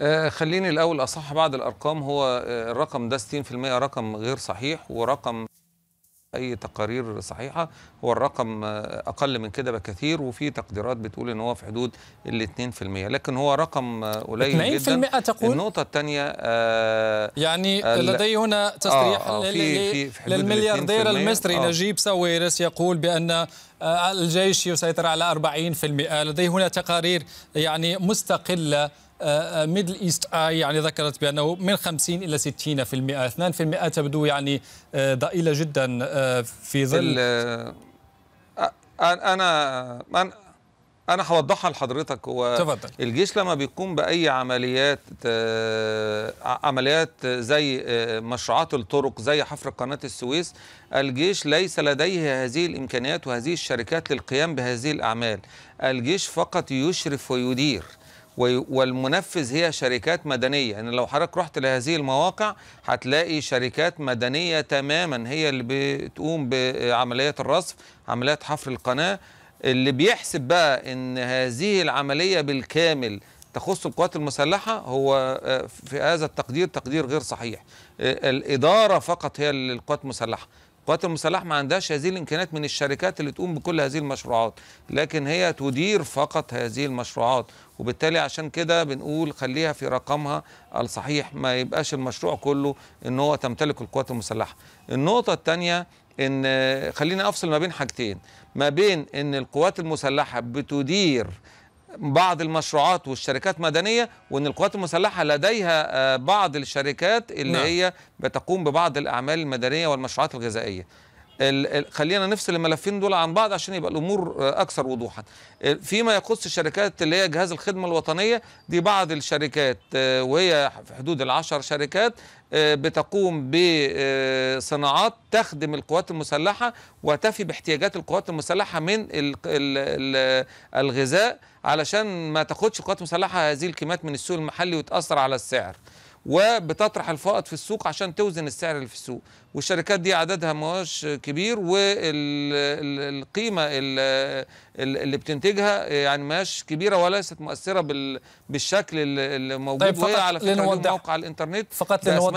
آه، خليني الأول أصح بعض الأرقام هو آه، الرقم ده 60% رقم غير صحيح ورقم أي تقارير صحيحة هو الرقم آه، أقل من كده بكثير وفي تقديرات بتقول إن هو في حدود ال 2% لكن هو رقم قليل جدا تقول النقطة الثانية آه يعني لدي هنا تصريح آه آه في في في للملياردير المصري آه نجيب ساويرس يقول بأن آه، الجيش يسيطر على 40% لديه هنا تقارير يعني مستقلة ميدل ايست اي يعني ذكرت بانه من 50 الى 60% 2% تبدو يعني آه، ضئيله جدا آه، في ظل انا انا هوضحها لحضرتك هو تفضل. الجيش لما بيقوم باي عمليات آه، عمليات زي آه، مشروعات الطرق زي حفر قناه السويس الجيش ليس لديه هذه الامكانيات وهذه الشركات للقيام بهذه الاعمال الجيش فقط يشرف ويدير والمنفذ هي شركات مدنية يعني لو حضرتك رحت لهذه المواقع هتلاقي شركات مدنية تماما هي اللي بتقوم بعمليات الرصف عمليات حفر القناة اللي بيحسب بقى ان هذه العمليه بالكامل تخص القوات المسلحه هو آه، في هذا التقدير تقدير غير صحيح آه، الاداره فقط هي للقوات المسلحه القوات المسلحه ما عندهاش هذه الامكانيات من الشركات اللي تقوم بكل هذه المشروعات لكن هي تدير فقط هذه المشروعات وبالتالي عشان كده بنقول خليها في رقمها الصحيح ما يبقاش المشروع كله ان هو تمتلك القوات المسلحه النقطه الثانيه ان خلينا افصل ما بين حاجتين ما بين ان القوات المسلحه بتدير بعض المشروعات والشركات مدنية وأن القوات المسلحة لديها آه، بعض الشركات اللي نعم. هي بتقوم ببعض الأعمال المدنية والمشروعات الغذائية خلينا نفصل الملفين دول عن بعض عشان يبقى الامور آه، اكثر وضوحا آه، فيما يخص الشركات اللي هي جهاز الخدمه الوطنيه دي بعض الشركات آه، وهي في حدود العشر شركات بتقوم بصناعات تخدم القوات المسلحه وتفي باحتياجات القوات المسلحه من الغذاء علشان ما تاخدش القوات المسلحه هذه الكميات من السوق المحلي وتاثر على السعر وبتطرح الفائض في السوق عشان توزن السعر اللي في السوق والشركات دي عددها مش كبير والقيمه اللي بتنتجها يعني مش كبيره وليست مؤثره بالشكل اللي موجود طيب وهي على فكره موقع الانترنت فقط لنوضح